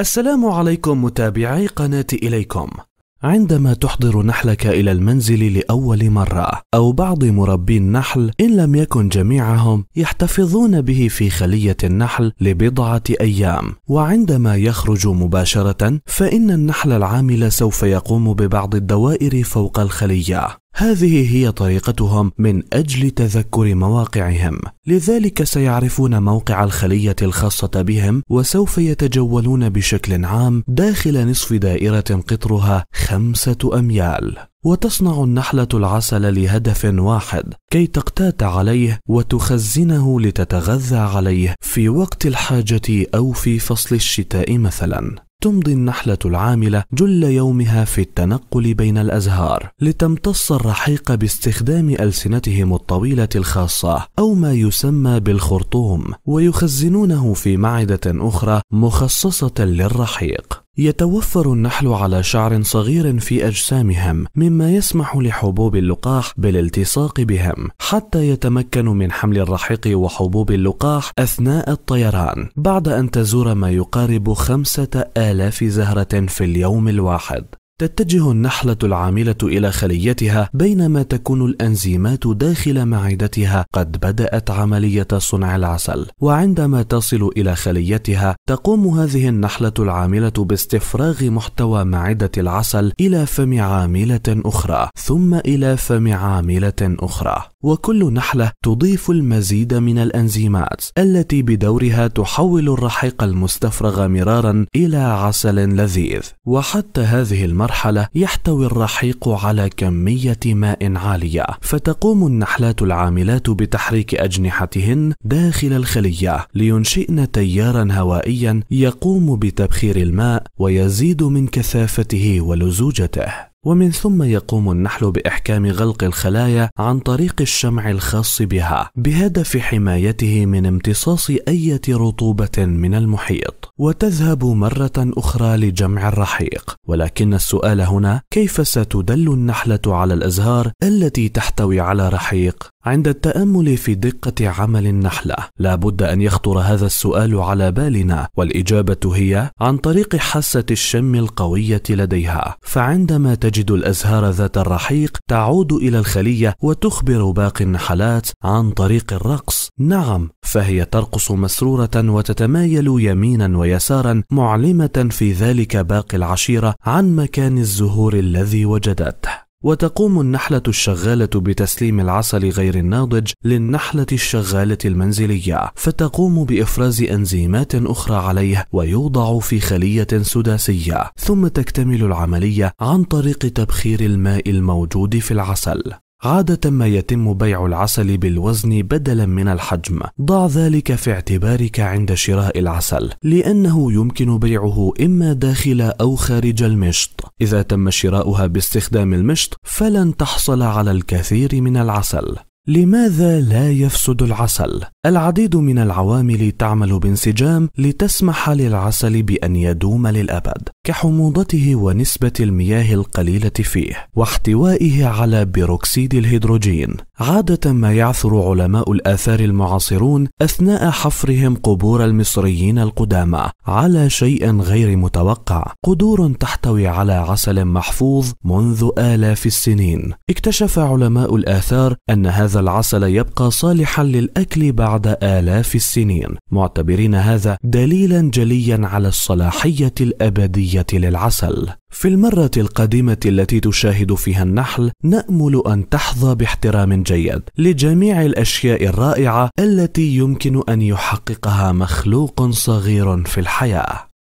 السلام عليكم متابعي قناة إليكم. عندما تحضر نحلك إلى المنزل لأول مرة أو بعض مربي النحل إن لم يكن جميعهم يحتفظون به في خلية النحل لبضعة أيام وعندما يخرج مباشرة فإن النحل العامل سوف يقوم ببعض الدوائر فوق الخلية هذه هي طريقتهم من أجل تذكر مواقعهم لذلك سيعرفون موقع الخلية الخاصة بهم وسوف يتجولون بشكل عام داخل نصف دائرة قطرها خمسة أميال وتصنع النحلة العسل لهدف واحد كي تقتات عليه وتخزنه لتتغذى عليه في وقت الحاجة أو في فصل الشتاء مثلا تمضي النحلة العاملة جل يومها في التنقل بين الأزهار لتمتص الرحيق باستخدام ألسنتهم الطويلة الخاصة أو ما يسمى بالخرطوم ويخزنونه في معدة أخرى مخصصة للرحيق يتوفر النحل على شعر صغير في أجسامهم مما يسمح لحبوب اللقاح بالالتصاق بهم حتى يتمكنوا من حمل الرحيق وحبوب اللقاح أثناء الطيران بعد أن تزور ما يقارب خمسة آلاف زهرة في اليوم الواحد تتجه النحلة العاملة إلى خليتها بينما تكون الأنزيمات داخل معدتها قد بدأت عملية صنع العسل، وعندما تصل إلى خليتها تقوم هذه النحلة العاملة باستفراغ محتوى معدة العسل إلى فم عاملة أخرى، ثم إلى فم عاملة أخرى، وكل نحلة تضيف المزيد من الأنزيمات التي بدورها تحول الرحيق المستفرغ مرارا إلى عسل لذيذ، وحتى هذه المرة المرحلة يحتوي الرحيق على كمية ماء عالية فتقوم النحلات العاملات بتحريك أجنحتهن داخل الخلية لينشئن تيارا هوائيا يقوم بتبخير الماء ويزيد من كثافته ولزوجته ومن ثم يقوم النحل باحكام غلق الخلايا عن طريق الشمع الخاص بها بهدف حمايته من امتصاص اي رطوبه من المحيط وتذهب مره اخرى لجمع الرحيق ولكن السؤال هنا كيف ستدل النحله على الازهار التي تحتوي على رحيق عند التامل في دقه عمل النحله لا بد ان يخطر هذا السؤال على بالنا والاجابه هي عن طريق حاسه الشم القويه لديها فعندما تجد تجد الأزهار ذات الرحيق تعود إلى الخلية وتخبر باقي النحلات عن طريق الرقص نعم فهي ترقص مسرورة وتتمايل يمينا ويسارا معلمة في ذلك باقي العشيرة عن مكان الزهور الذي وجدته وتقوم النحلة الشغالة بتسليم العسل غير الناضج للنحلة الشغالة المنزلية، فتقوم بإفراز أنزيمات أخرى عليه ويوضع في خلية سداسية، ثم تكتمل العملية عن طريق تبخير الماء الموجود في العسل. عادة ما يتم بيع العسل بالوزن بدلا من الحجم ضع ذلك في اعتبارك عند شراء العسل لأنه يمكن بيعه إما داخل أو خارج المشط إذا تم شراؤها باستخدام المشط فلن تحصل على الكثير من العسل لماذا لا يفسد العسل؟ العديد من العوامل تعمل بانسجام لتسمح للعسل بأن يدوم للأبد، كحموضته ونسبة المياه القليلة فيه، واحتوائه على بيروكسيد الهيدروجين، عادة ما يعثر علماء الآثار المعاصرون أثناء حفرهم قبور المصريين القدامى على شيء غير متوقع، قدور تحتوي على عسل محفوظ منذ آلاف السنين. اكتشف علماء الآثار أن هذا العسل يبقى صالحا للأكل بعد آلاف السنين، معتبرين هذا دليلا جليا على الصلاحية الأبدية للعسل. في المرة القادمة التي تشاهد فيها النحل نأمل أن تحظى باحترام جيد لجميع الأشياء الرائعة التي يمكن أن يحققها مخلوق صغير في الحياة